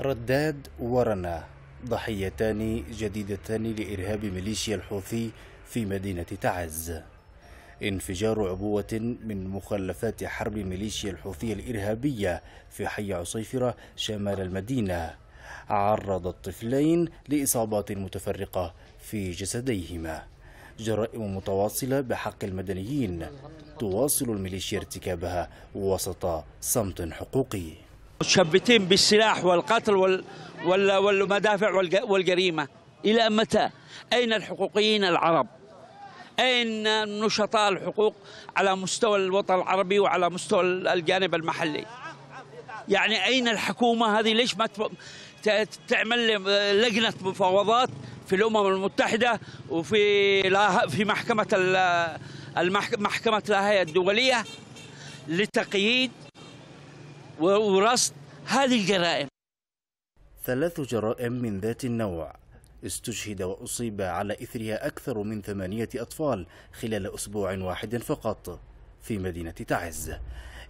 رداد ورنا ضحيتان جديدتان لإرهاب ميليشيا الحوثي في مدينة تعز انفجار عبوة من مخلفات حرب ميليشيا الحوثية الإرهابية في حي عصيفرة شمال المدينة عرض الطفلين لإصابات متفرقة في جسديهما جرائم متواصلة بحق المدنيين تواصل الميليشيا ارتكابها وسط صمت حقوقي متشبتين بالسلاح والقتل وال والمدافع والجريمة إلى متى؟ أين الحقوقيين العرب؟ أين نشطاء الحقوق على مستوى الوطن العربي وعلى مستوى الجانب المحلي؟ يعني أين الحكومة هذه ليش ما تعمل لجنة مفاوضات في الأمم المتحدة وفي في محكمة محكمة لاهاي الدولية لتقييد ورصد هذه الجرائم ثلاث جرائم من ذات النوع استشهد وأصيب على إثرها أكثر من ثمانية أطفال خلال أسبوع واحد فقط في مدينة تعز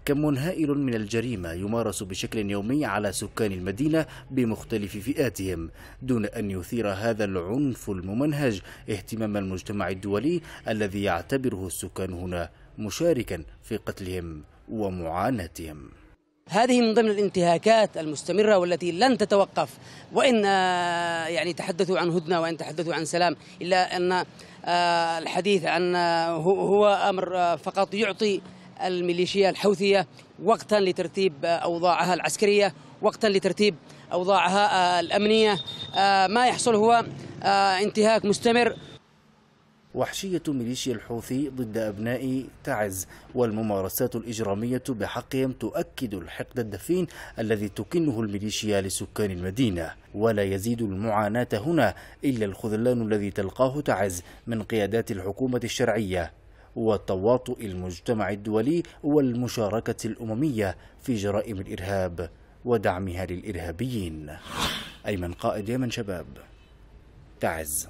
كم هائل من الجريمة يمارس بشكل يومي على سكان المدينة بمختلف فئاتهم دون أن يثير هذا العنف الممنهج اهتمام المجتمع الدولي الذي يعتبره السكان هنا مشاركا في قتلهم ومعاناتهم هذه من ضمن الانتهاكات المستمرة والتي لن تتوقف وإن آه، يعني تحدثوا عن هدنة وإن تحدثوا عن سلام إلا أن آه، الحديث عن آه، هو أمر فقط يعطي الميليشيا الحوثية وقتا لترتيب أوضاعها العسكرية وقتا لترتيب أوضاعها الأمنية ما يحصل هو انتهاك مستمر وحشية ميليشيا الحوثي ضد أبناء تعز والممارسات الإجرامية بحقهم تؤكد الحقد الدفين الذي تكنه الميليشيا لسكان المدينة ولا يزيد المعاناة هنا إلا الخذلان الذي تلقاه تعز من قيادات الحكومة الشرعية وتواطؤ المجتمع الدولي والمشاركة الأممية في جرائم الإرهاب ودعمها للإرهابيين أيمن قائد يمن شباب تعز